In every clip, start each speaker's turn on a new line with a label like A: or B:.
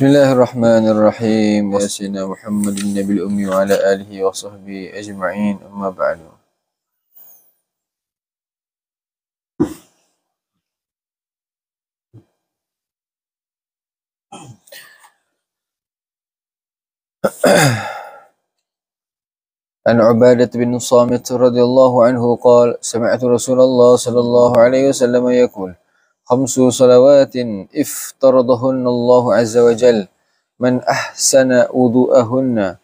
A: بسم الله الرحمن الرحيم يا سيدنا محمد النبي الأمي وعلى آله وصحبه أجمعين أما بعد عن عبادة بن صامت رضي الله عنه قال سمعت رسول الله صلى الله عليه وسلم يقول خمس صلوات افترضهن الله عز وجل من أحسن وضوءهن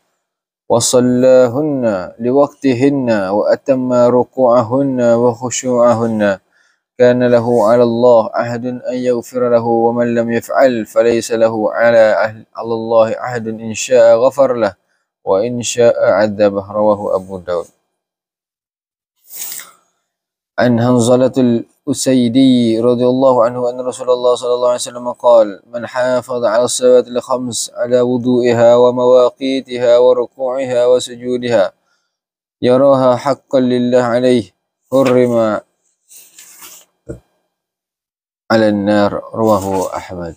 A: وصلاهن لوقتهن وأتم ركوعهن وخشوعهن كان له على الله عهد أن يغفر له ومن لم يفعل فليس له على, على الله عهد إن شاء غفر له وإن شاء عذبه رواه أبو داود عن هنزلة الأسيدي رضي الله عنه أن رسول الله صلى الله عليه وسلم قال من حافظ على الصلوات الخمس على وضوئها ومواقيتها وركوعها وسجودها يراها حقا لله عليه حرم على النار رواه أحمد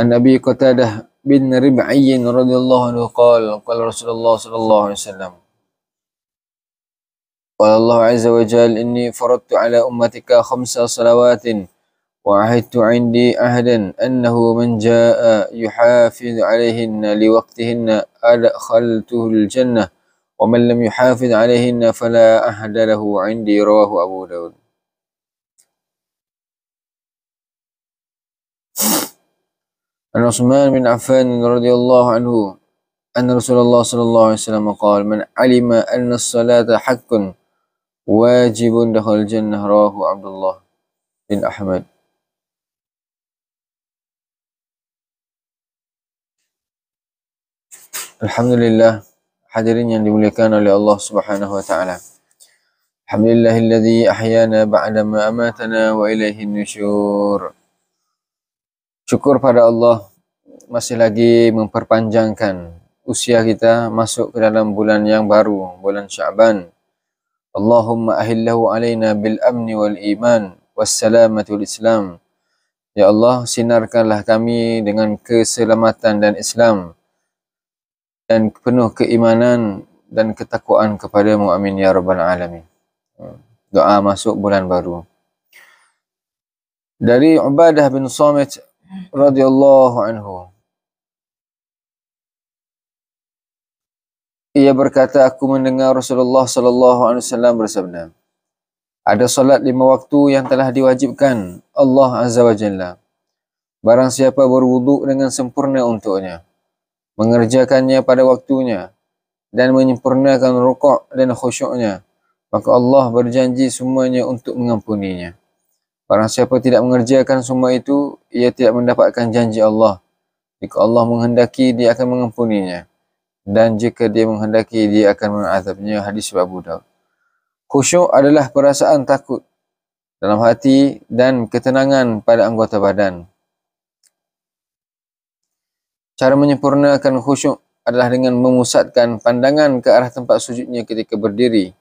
A: عن أبي قتادة بن ربعي رضي الله عنه قال قال رسول الله صلى الله عليه وسلم قال الله عز وجل إني فرضت على أمتك خمس صلوات وعهدت عندي عهدا أنه من جاء يحافظ عليهن لوقتهن أدخلته الجنة ومن لم يحافظ عليهن فلا أحد له عندي رواه أبو داود عن عثمان بن عفان رضي الله عنه أن رسول الله صلى الله عليه وسلم قال من علم أن الصلاة حق wajibun dakhul jannah rawahu Abdullah bin Ahmad Alhamdulillah hadirin yang dimuliakan oleh Allah Subhanahu wa taala Alhamdulillahilladzi ahyana ba'da ma amatana wa ilaihi nusyur Syukur pada Allah masih lagi memperpanjangkan usia kita masuk ke dalam bulan yang baru bulan Syaban Allahumma اللهم أهله علينا بالأمن والإيمان والسلامة islam Ya Allah, sinarkanlah kami dengan keselamatan dan Islam dan penuh keimanan dan ketakwaan kepadamu. Amin. Ya Rabbal Alamin. Hmm, doa masuk bulan baru. Dari Ubadah bin Samit radhiyallahu anhu. Ia berkata, aku mendengar Rasulullah SAW bersabda. Ada solat lima waktu yang telah diwajibkan Allah Azza wa Jalla. Barang siapa berwuduk dengan sempurna untuknya. Mengerjakannya pada waktunya. Dan menyempurnakan rukuk dan khusyuknya. Maka Allah berjanji semuanya untuk mengampuninya. Barang siapa tidak mengerjakan semua itu, ia tidak mendapatkan janji Allah. Jika Allah menghendaki, dia akan mengampuninya dan jika dia menghendaki dia akan mengazabnya hadis Abu Daud khusyuk adalah perasaan takut dalam hati dan ketenangan pada anggota badan cara menyempurnakan khusyuk adalah dengan memusatkan pandangan ke arah tempat sujudnya ketika berdiri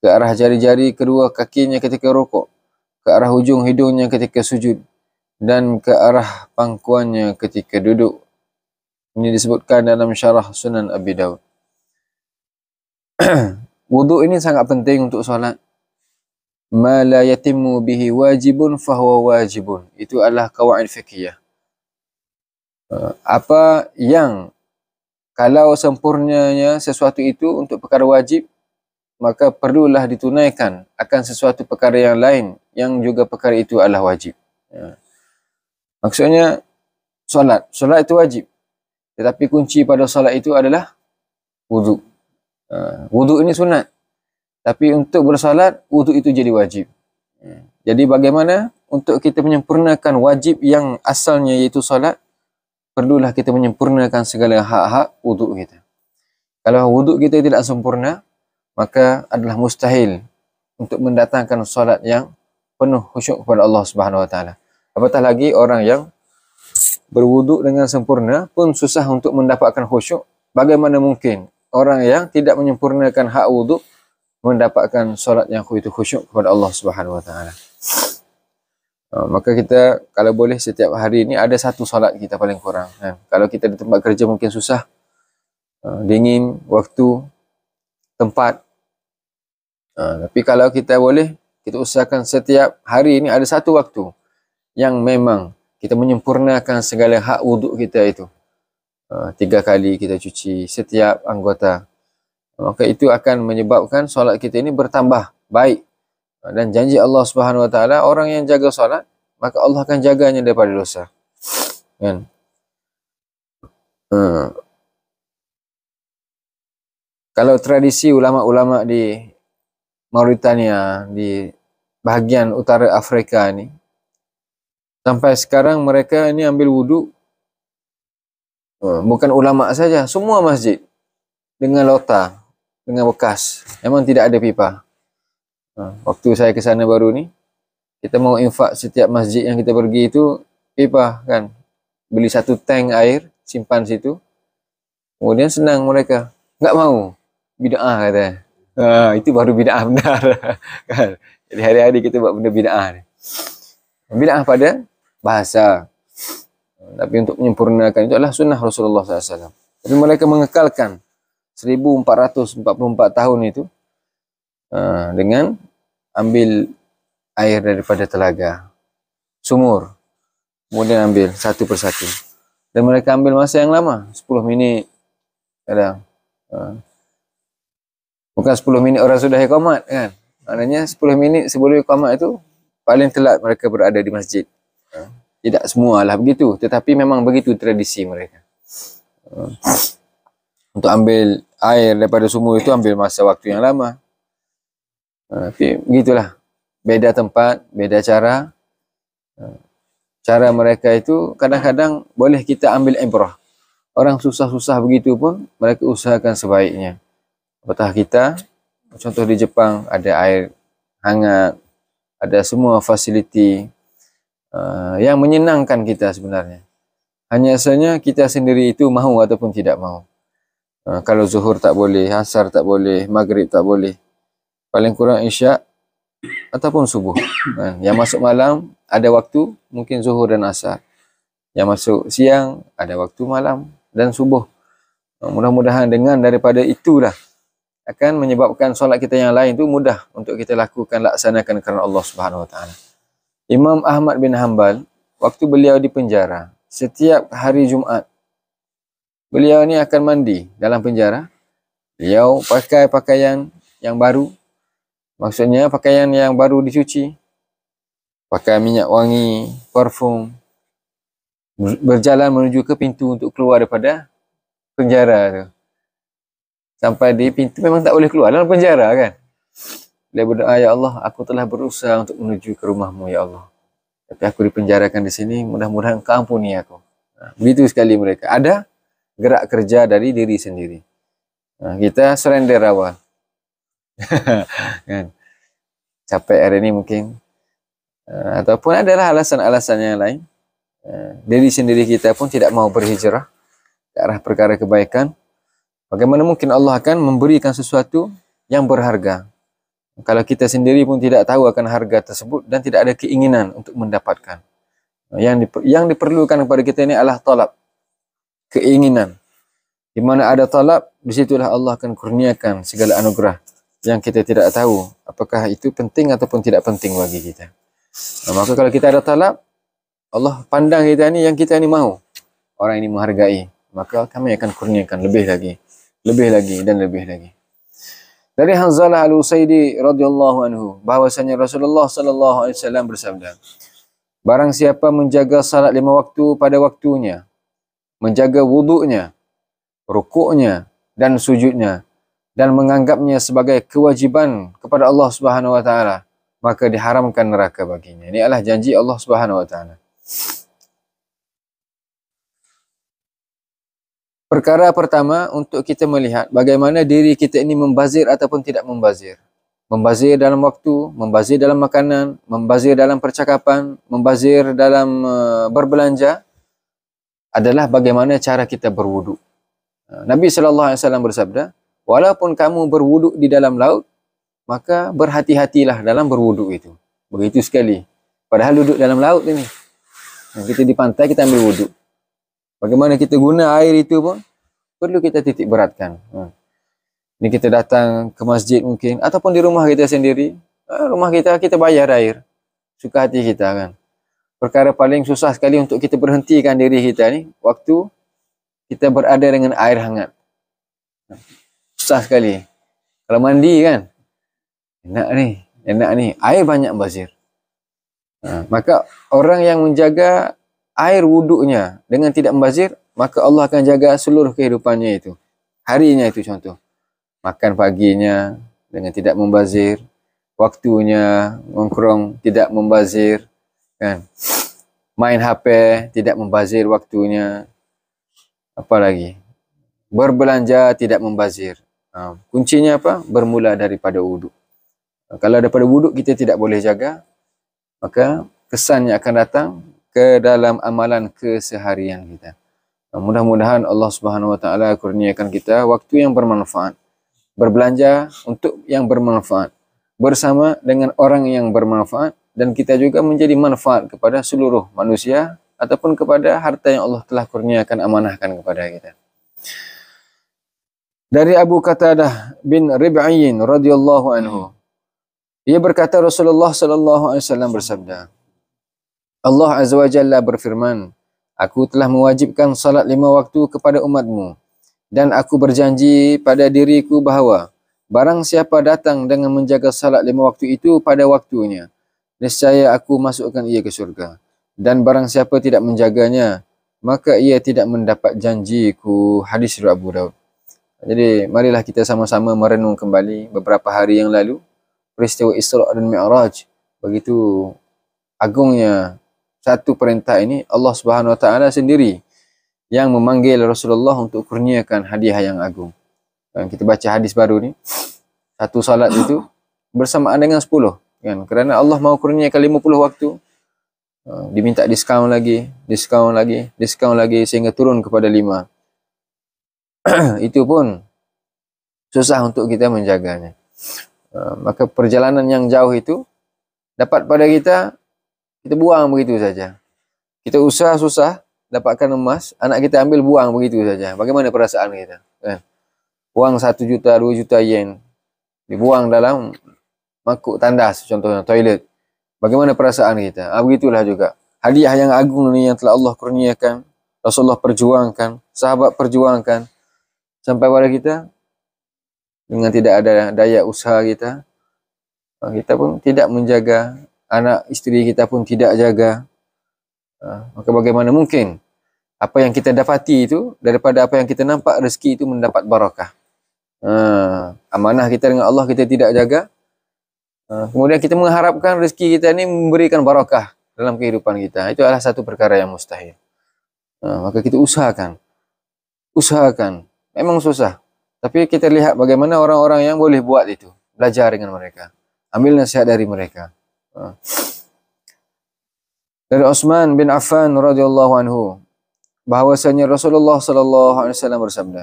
A: ke arah jari-jari kedua kakinya ketika rokok ke arah hujung hidungnya ketika sujud dan ke arah pangkuannya ketika duduk ini disebutkan dalam syarah Sunan Abi Dawud. wudu ini sangat penting untuk solat. Ma la yatimu bihi wajibun fahuwa wajibun. Itu adalah kawa'in fiqhiyah. Uh, apa yang kalau sempurnanya sesuatu itu untuk perkara wajib, maka perlulah ditunaikan akan sesuatu perkara yang lain yang juga perkara itu adalah wajib. Ya. Maksudnya, solat. Solat itu wajib. Tetapi kunci pada solat itu adalah wuduk. Uh, ha, wuduk ini sunat. Tapi untuk bersolat, wuduk itu jadi wajib. Ha, jadi bagaimana untuk kita menyempurnakan wajib yang asalnya iaitu solat, perlulah kita menyempurnakan segala hak-hak wuduk kita. Kalau wuduk kita tidak sempurna, maka adalah mustahil untuk mendatangkan solat yang penuh khusyuk kepada Allah Subhanahu Wa Taala. Apatah lagi orang yang berwuduk dengan sempurna pun susah untuk mendapatkan khusyuk. Bagaimana mungkin orang yang tidak menyempurnakan hak wuduk mendapatkan solat yang itu khusyuk kepada Allah Subhanahu Wa Taala? Ha, maka kita kalau boleh setiap hari ini ada satu solat kita paling kurang. Kan? Kalau kita di tempat kerja mungkin susah, ha, dingin, waktu, tempat. Ha, tapi kalau kita boleh kita usahakan setiap hari ini ada satu waktu yang memang kita menyempurnakan segala hak wuduk kita itu. Ha, tiga kali kita cuci setiap anggota. Maka itu akan menyebabkan solat kita ini bertambah baik. Ha, dan janji Allah Subhanahu Wa Taala orang yang jaga solat, maka Allah akan jaganya daripada dosa. Kan? Ha. Kalau tradisi ulama-ulama di Mauritania, di bahagian utara Afrika ini, sampai sekarang mereka ini ambil wuduk ha, bukan ulama saja semua masjid dengan lota dengan bekas memang tidak ada pipa ha, waktu saya ke sana baru ni kita mau infak setiap masjid yang kita pergi itu pipa kan beli satu tank air simpan situ kemudian senang mereka enggak mau bid'ah kata ha, itu baru bid'ah benar kan jadi hari-hari kita buat benda bid'ah ni bid'ah pada bahasa. Hmm, tapi untuk menyempurnakan itu adalah sunnah Rasulullah SAW. Tapi mereka mengekalkan 1444 tahun itu ah, dengan ambil air daripada telaga, sumur. Kemudian ambil satu persatu. Dan mereka ambil masa yang lama, 10 minit kadang. Ah. Bukan 10 minit orang sudah hikamat kan. Maknanya 10 minit sebelum hikamat itu paling telat mereka berada di masjid. Tidak semualah begitu. Tetapi memang begitu tradisi mereka. Hmm. Untuk ambil air daripada sumur itu ambil masa waktu yang lama. Ha, tapi begitulah. Beda tempat, beda cara. Ha, cara mereka itu kadang-kadang boleh kita ambil ibrah. Orang susah-susah begitu pun mereka usahakan sebaiknya. Betah kita, contoh di Jepang ada air hangat, ada semua fasiliti, Ah, yang menyenangkan kita sebenarnya. Hanya asalnya kita sendiri itu mahu ataupun tidak mahu. Uh, kalau zuhur tak boleh, asar tak boleh, maghrib tak boleh. Paling kurang isyak ataupun subuh. Uh, yang masuk malam ada waktu mungkin zuhur dan asar. Yang masuk siang ada waktu malam dan subuh. Uh, mudah-mudahan dengan daripada itulah akan menyebabkan solat kita yang lain itu mudah untuk kita lakukan laksanakan kerana Allah Subhanahu Wa Taala. Imam Ahmad bin Hanbal waktu beliau di penjara setiap hari Jumaat beliau ni akan mandi dalam penjara beliau pakai pakaian yang baru maksudnya pakaian yang baru dicuci pakai minyak wangi parfum berjalan menuju ke pintu untuk keluar daripada penjara tu sampai di pintu memang tak boleh keluar dalam penjara kan dia berdoa, Ya Allah, aku telah berusaha untuk menuju ke rumahmu, Ya Allah. Tapi aku dipenjarakan di sini, mudah-mudahan kau ampuni aku. Nah, ha, begitu sekali mereka. Ada gerak kerja dari diri sendiri. Nah, ha, kita surrender awal. kan? Capek hari ini mungkin. Uh, ataupun adalah alasan-alasan yang lain. Uh, diri sendiri kita pun tidak mau berhijrah ke arah perkara kebaikan. Bagaimana mungkin Allah akan memberikan sesuatu yang berharga kalau kita sendiri pun tidak tahu akan harga tersebut dan tidak ada keinginan untuk mendapatkan yang diper, yang diperlukan kepada kita ini adalah talab keinginan di mana ada talab disitulah Allah akan kurniakan segala anugerah yang kita tidak tahu apakah itu penting ataupun tidak penting bagi kita nah, maka kalau kita ada talab Allah pandang kita ini yang kita ini mahu orang ini menghargai maka kami akan kurniakan lebih lagi lebih lagi dan lebih lagi dari Hanzalah Al-Usaidi radhiyallahu anhu bahwasanya Rasulullah sallallahu alaihi wasallam bersabda Barang siapa menjaga salat lima waktu pada waktunya menjaga wuduknya rukuknya dan sujudnya dan menganggapnya sebagai kewajiban kepada Allah Subhanahu wa taala maka diharamkan neraka baginya ini adalah janji Allah Subhanahu wa taala Perkara pertama untuk kita melihat bagaimana diri kita ini membazir ataupun tidak membazir. Membazir dalam waktu, membazir dalam makanan, membazir dalam percakapan, membazir dalam eh, berbelanja adalah bagaimana cara kita berwuduk. Eh, Nabi sallallahu alaihi wasallam bersabda, "Walaupun kamu berwuduk di dalam laut, maka berhati-hatilah dalam berwuduk itu." Begitu sekali. Padahal duduk dalam laut ini. Kita di pantai kita ambil wuduk bagaimana kita guna air itu pun perlu kita titik beratkan Ini ha. kita datang ke masjid mungkin ataupun di rumah kita sendiri ha, rumah kita kita bayar air suka hati kita kan perkara paling susah sekali untuk kita berhentikan diri kita ni waktu kita berada dengan air hangat ha. susah sekali kalau mandi kan enak ni enak ni air banyak bazir maka orang yang menjaga air wuduknya dengan tidak membazir, maka Allah akan jaga seluruh kehidupannya itu. Harinya itu contoh. Makan paginya dengan tidak membazir, waktunya nongkrong tidak membazir, kan. Main HP tidak membazir waktunya. Apa lagi? Berbelanja tidak membazir. Ha, kuncinya apa? Bermula daripada wuduk. Kalau daripada wuduk kita tidak boleh jaga, maka kesannya akan datang ke dalam amalan keseharian kita. Mudah-mudahan Allah Subhanahu Wa Taala kurniakan kita waktu yang bermanfaat. Berbelanja untuk yang bermanfaat. Bersama dengan orang yang bermanfaat. Dan kita juga menjadi manfaat kepada seluruh manusia. Ataupun kepada harta yang Allah telah kurniakan amanahkan kepada kita. Dari Abu Qatadah bin Rib'ayyin radhiyallahu anhu. Ia berkata Rasulullah sallallahu alaihi wasallam bersabda, Allah Azza wa Jalla berfirman, Aku telah mewajibkan salat lima waktu kepada umatmu, dan aku berjanji pada diriku bahawa, barang siapa datang dengan menjaga salat lima waktu itu pada waktunya, niscaya aku masukkan ia ke syurga. Dan barang siapa tidak menjaganya, maka ia tidak mendapat janjiku. Hadis Surah Abu Daud. Jadi, marilah kita sama-sama merenung kembali beberapa hari yang lalu, peristiwa Isra' dan Mi'raj. Begitu agungnya satu perintah ini Allah Subhanahu Wa Taala sendiri yang memanggil Rasulullah untuk kurniakan hadiah yang agung. Dan kita baca hadis baru ni satu salat itu bersamaan dengan sepuluh. kan kerana Allah mahu kurniakan lima puluh waktu uh, diminta diskaun lagi, diskaun lagi, diskaun lagi sehingga turun kepada lima. itu pun susah untuk kita menjaganya. Uh, maka perjalanan yang jauh itu dapat pada kita kita buang begitu saja. Kita usah-susah dapatkan emas, anak kita ambil buang begitu saja. Bagaimana perasaan kita? Eh, uang 1 juta, dua juta yen dibuang dalam mangkuk tandas contohnya toilet. Bagaimana perasaan kita? Ah, begitulah juga. Hadiah yang agung ini yang telah Allah kurniakan, Rasulullah perjuangkan, sahabat perjuangkan sampai pada kita dengan tidak ada daya usaha kita ah, kita pun tidak menjaga anak isteri kita pun tidak jaga ha, maka bagaimana mungkin apa yang kita dapati itu daripada apa yang kita nampak rezeki itu mendapat barakah ha, amanah kita dengan Allah kita tidak jaga ha, kemudian kita mengharapkan rezeki kita ini memberikan barakah dalam kehidupan kita ha, itu adalah satu perkara yang mustahil ha, maka kita usahakan usahakan memang susah tapi kita lihat bagaimana orang-orang yang boleh buat itu belajar dengan mereka ambil nasihat dari mereka Ah. Dari Osman bin Affan radhiyallahu anhu bahwasanya Rasulullah sallallahu alaihi wasallam bersabda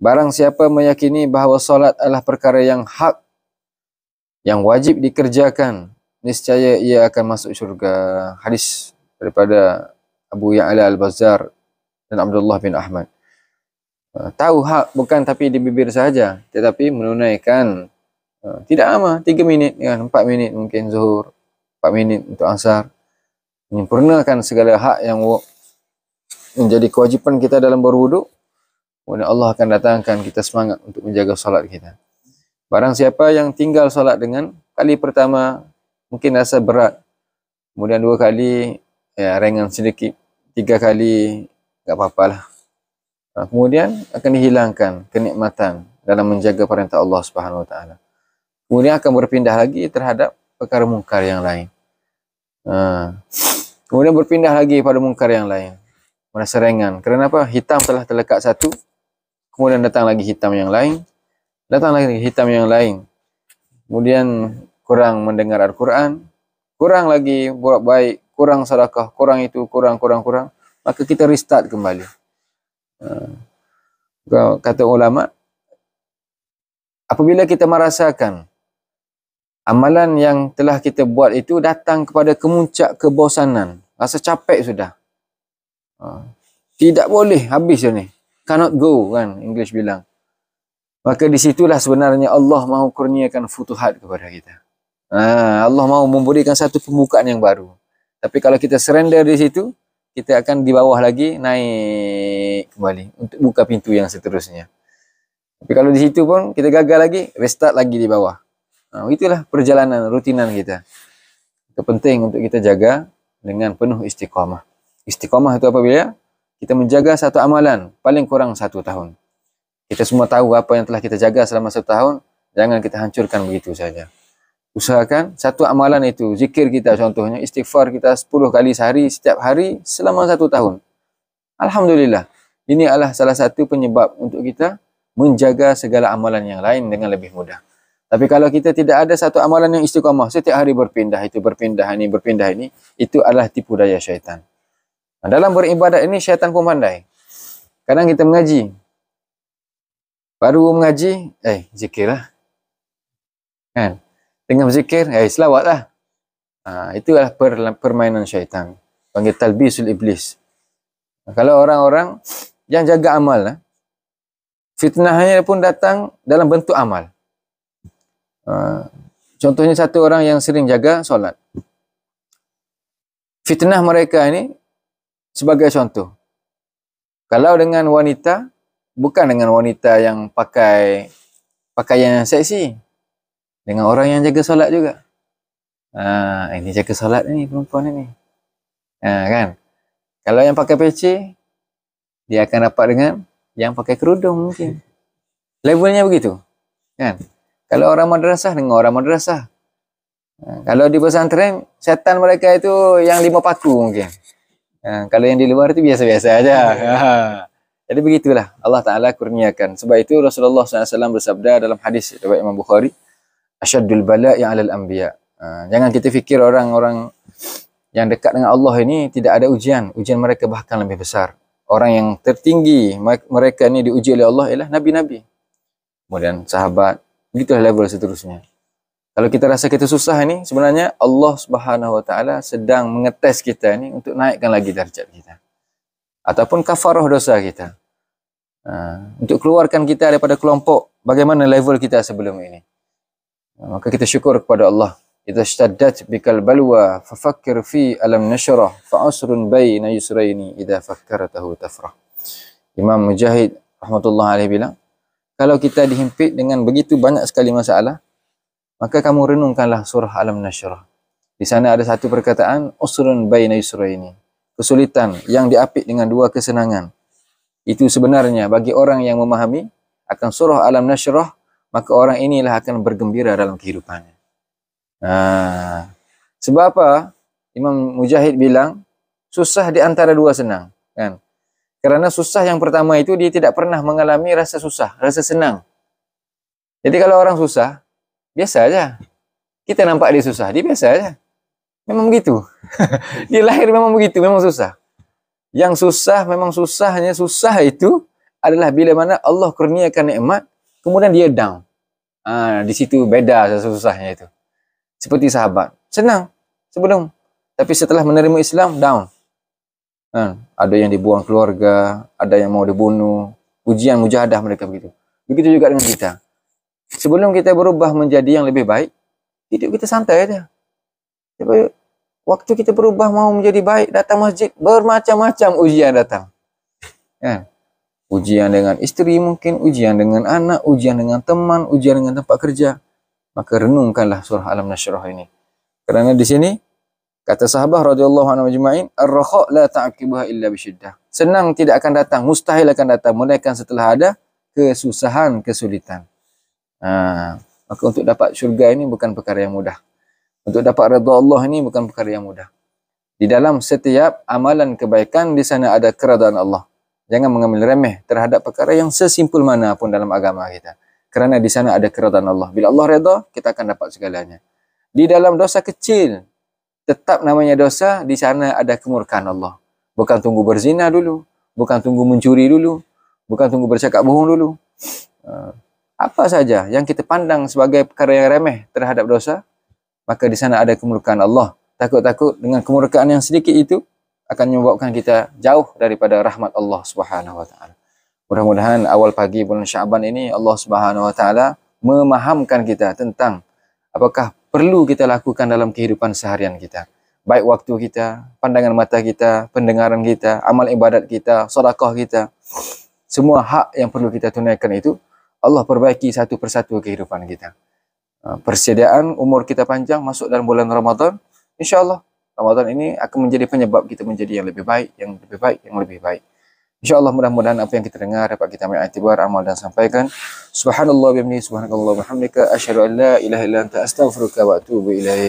A: Barang siapa meyakini bahawa solat adalah perkara yang hak yang wajib dikerjakan niscaya ia akan masuk syurga hadis daripada Abu Ya'la Al-Bazzar dan Abdullah bin Ahmad ah, tahu hak bukan tapi di bibir saja tetapi menunaikan Ha, tidak lama, tiga minit, kan, Empat minit mungkin zuhur, empat minit untuk asar. Menyempurnakan segala hak yang menjadi kewajipan kita dalam berwuduk. Kemudian Allah akan datangkan kita semangat untuk menjaga solat kita. Barang siapa yang tinggal solat dengan kali pertama mungkin rasa berat. Kemudian dua kali ya, ringan sedikit. Tiga kali tak apa-apa lah. Ha, kemudian akan dihilangkan kenikmatan dalam menjaga perintah Allah Subhanahu Wa Taala kemudian akan berpindah lagi terhadap perkara mungkar yang lain. Ha. Kemudian berpindah lagi pada mungkar yang lain. Merasa serengan. Kerana apa? Hitam telah terlekat satu. Kemudian datang lagi hitam yang lain. Datang lagi hitam yang lain. Kemudian kurang mendengar Al-Quran. Kurang lagi buat baik. Kurang sadakah. Kurang itu. Kurang, kurang, kurang. Maka kita restart kembali. Ha. Kata ulama, apabila kita merasakan amalan yang telah kita buat itu datang kepada kemuncak kebosanan. Rasa capek sudah. Ha. Tidak boleh habis ni. Cannot go kan English bilang. Maka di situlah sebenarnya Allah mahu kurniakan futuhat kepada kita. Ha, Allah mahu memberikan satu pembukaan yang baru. Tapi kalau kita surrender di situ, kita akan di bawah lagi naik kembali untuk buka pintu yang seterusnya. Tapi kalau di situ pun kita gagal lagi, restart lagi di bawah. Ha, itulah perjalanan rutinan kita. Itu penting untuk kita jaga dengan penuh istiqamah. Istiqamah itu apabila kita menjaga satu amalan paling kurang satu tahun. Kita semua tahu apa yang telah kita jaga selama satu tahun, jangan kita hancurkan begitu saja. Usahakan satu amalan itu, zikir kita contohnya, istighfar kita 10 kali sehari, setiap hari, selama satu tahun. Alhamdulillah, ini adalah salah satu penyebab untuk kita menjaga segala amalan yang lain dengan lebih mudah. Tapi kalau kita tidak ada satu amalan yang istiqamah, setiap hari berpindah itu, berpindah ini, berpindah ini, itu adalah tipu daya syaitan. Nah, dalam beribadat ini syaitan pun pandai. Kadang kita mengaji. Baru mengaji, eh zikirlah. Kan? Tengah berzikir, eh selawatlah. Ha, itu adalah per, permainan syaitan. Panggil talbisul iblis. Nah, kalau orang-orang yang jaga amal, eh, fitnahnya pun datang dalam bentuk amal. Ha. contohnya satu orang yang sering jaga solat. Fitnah mereka ini sebagai contoh. Kalau dengan wanita, bukan dengan wanita yang pakai pakaian yang seksi. Dengan orang yang jaga solat juga. Ha, ini jaga solat ni perempuan ini. Ha, kan? Kalau yang pakai peci, dia akan dapat dengan yang pakai kerudung mungkin. Levelnya begitu. Kan? Kalau orang madrasah, dengar orang madrasah. Ha, kalau di pesantren, setan mereka itu yang lima paku mungkin. Ha, kalau yang di luar itu biasa-biasa aja. Ya. Ha. Jadi begitulah Allah Ta'ala kurniakan. Sebab itu Rasulullah SAW bersabda dalam hadis dari Imam Bukhari. Asyadul bala'i alal anbiya. Ha, jangan kita fikir orang-orang yang dekat dengan Allah ini tidak ada ujian. Ujian mereka bahkan lebih besar. Orang yang tertinggi mereka ini diuji oleh Allah ialah Nabi-Nabi. Kemudian sahabat, begitulah level seterusnya kalau kita rasa kita susah ni sebenarnya Allah Subhanahu Wa Taala sedang mengetes kita ni untuk naikkan lagi darjat kita ataupun kafarah dosa kita ha, untuk keluarkan kita daripada kelompok bagaimana level kita sebelum ini ha, maka kita syukur kepada Allah idza shaddat bikal balwa fafakkir fi alam nashrah fa asrun bayna yusraini idza fakkartahu tafrah Imam Mujahid rahmatullah alaihi bilang kalau kita dihimpit dengan begitu banyak sekali masalah, maka kamu renungkanlah surah Alam Nasyrah. Di sana ada satu perkataan, usrun bayna yusraini. Kesulitan yang diapit dengan dua kesenangan. Itu sebenarnya bagi orang yang memahami akan surah Alam Nasyrah, maka orang inilah akan bergembira dalam kehidupannya. Nah, ha. sebab apa? Imam Mujahid bilang, susah di antara dua senang. Kan? Kerana susah yang pertama itu dia tidak pernah mengalami rasa susah, rasa senang. Jadi kalau orang susah, biasa aja. Kita nampak dia susah, dia biasa aja. Memang begitu. dia lahir memang begitu, memang susah. Yang susah memang susahnya susah itu adalah bila mana Allah kurniakan nikmat kemudian dia down. ha, di situ beda rasa susahnya itu. Seperti sahabat, senang sebelum tapi setelah menerima Islam down. Ha, ada yang dibuang keluarga, ada yang mau dibunuh. Ujian mujahadah mereka begitu. Begitu juga dengan kita. Sebelum kita berubah menjadi yang lebih baik, hidup kita santai saja. Tapi waktu kita berubah mau menjadi baik, datang masjid, bermacam-macam ujian datang. Ya. Ujian dengan isteri mungkin, ujian dengan anak, ujian dengan teman, ujian dengan tempat kerja. Maka renungkanlah surah Alam Nasyurah ini. Kerana di sini, Kata Sahabah radhiyallahu anhu majma'in, "Ar-rakha la ta'qibuha illa bi syiddah." Senang tidak akan datang, mustahil akan datang melainkan setelah ada kesusahan, kesulitan. Ha, maka untuk dapat syurga ini bukan perkara yang mudah. Untuk dapat redha Allah ini bukan perkara yang mudah. Di dalam setiap amalan kebaikan di sana ada keridaan Allah. Jangan mengambil remeh terhadap perkara yang sesimpul mana pun dalam agama kita. Kerana di sana ada keridaan Allah. Bila Allah redha, kita akan dapat segalanya. Di dalam dosa kecil, tetap namanya dosa, di sana ada kemurkan Allah. Bukan tunggu berzina dulu. Bukan tunggu mencuri dulu. Bukan tunggu bercakap bohong dulu. Ah, apa saja yang kita pandang sebagai perkara yang remeh terhadap dosa, maka di sana ada kemurkan Allah. Takut-takut dengan kemurkaan yang sedikit itu, akan menyebabkan kita jauh daripada rahmat Allah Subhanahu Wa Taala. Mudah-mudahan awal pagi bulan Syaban ini Allah Subhanahu Wa Taala memahamkan kita tentang apakah perlu kita lakukan dalam kehidupan seharian kita. Baik waktu kita, pandangan mata kita, pendengaran kita, amal ibadat kita, sodakoh kita. Semua hak yang perlu kita tunaikan itu, Allah perbaiki satu persatu kehidupan kita. Ha, persediaan umur kita panjang masuk dalam bulan Ramadan, insyaAllah Ramadan ini akan menjadi penyebab kita menjadi yang lebih baik, yang lebih baik, yang lebih baik. InsyaAllah mudah-mudahan apa yang kita dengar dapat kita ambil atibar, amal dan sampaikan. Subhanallah bimni, subhanakallah bimhamdika, asyadu an la ilaha ilan ta astaghfiruka wa atubu ilaih.